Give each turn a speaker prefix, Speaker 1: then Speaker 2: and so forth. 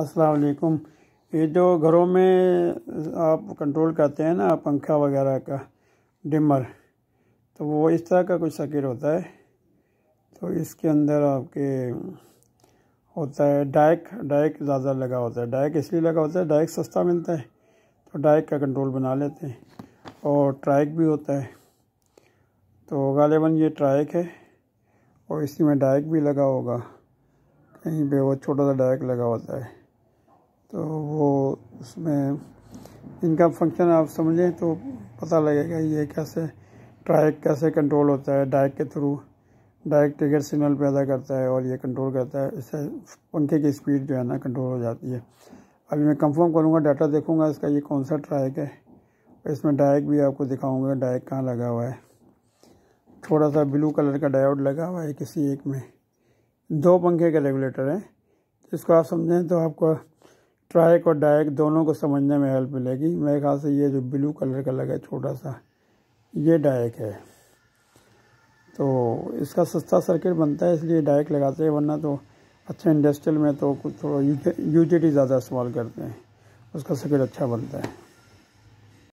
Speaker 1: अस्सलाम वालेकुम ये जो घरों में आप कंट्रोल करते हैं ना पंखा वगैरह का डिमर तो वो इस तरह का कुछ सकिर होता है तो इसके अंदर आपके होता है डायक डायक ज़्यादा लगा होता है डायक इसलिए लगा होता है डायक सस्ता मिलता है तो डायक का कंट्रोल बना लेते हैं और ट्रैक भी होता है तो गालिबा ये ट्रैक है और इसी में डायक भी लगा होगा कहीं पे वो छोटा सा डायक लगा होता है तो वो उसमें इनका फंक्शन आप समझें तो पता लगेगा ये कैसे ट्रैक कैसे कंट्रोल होता है डायक के थ्रू डायरेक्ट ट्रिगर सिग्नल पैदा करता है और ये कंट्रोल करता है इससे पंखे की स्पीड जो है ना कंट्रोल हो जाती है अभी मैं कंफर्म करूँगा डाटा देखूँगा इसका ये कौन सा ट्रैक है इसमें डायक भी आपको दिखाऊँगा डायक कहाँ लगा हुआ है थोड़ा सा ब्लू कलर का डायोड लगा हुआ है किसी एक में दो पंखे का रेगुलेटर है इसको आप समझें तो आपको ट्रैक और डायक दोनों को समझने में हेल्प मिलेगी मेरे ख्याल से ये जो ब्लू कलर का लगा छोटा सा ये डायक है तो इसका सस्ता सर्किट बनता है इसलिए डायक लगाते हैं वरना तो अच्छे इंडस्ट्रियल में तो कुछ थोड़ा यू ज़्यादा इस्तेमाल करते हैं उसका सर्किट अच्छा बनता है